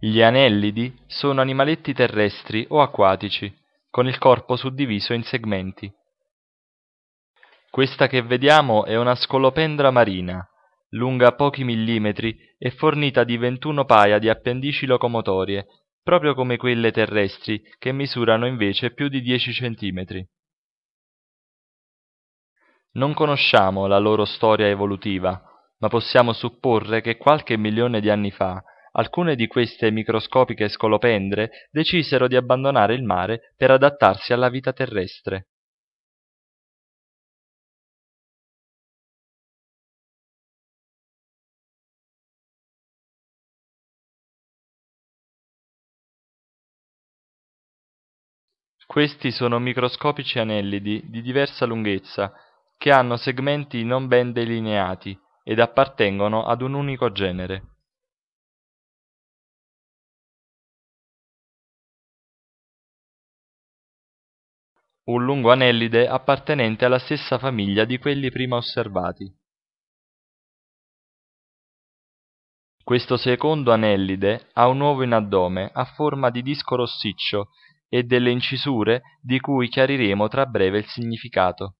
Gli anellidi sono animaletti terrestri o acquatici, con il corpo suddiviso in segmenti. Questa che vediamo è una scolopendra marina, lunga pochi millimetri e fornita di 21 paia di appendici locomotorie, proprio come quelle terrestri che misurano invece più di 10 centimetri. Non conosciamo la loro storia evolutiva, ma possiamo supporre che qualche milione di anni fa alcune di queste microscopiche scolopendre decisero di abbandonare il mare per adattarsi alla vita terrestre Questi sono microscopici anellidi di diversa lunghezza, che hanno segmenti non ben delineati ed appartengono ad un unico genere. un lungo anellide appartenente alla stessa famiglia di quelli prima osservati. Questo secondo anellide ha un uovo in addome a forma di disco rossiccio e delle incisure di cui chiariremo tra breve il significato.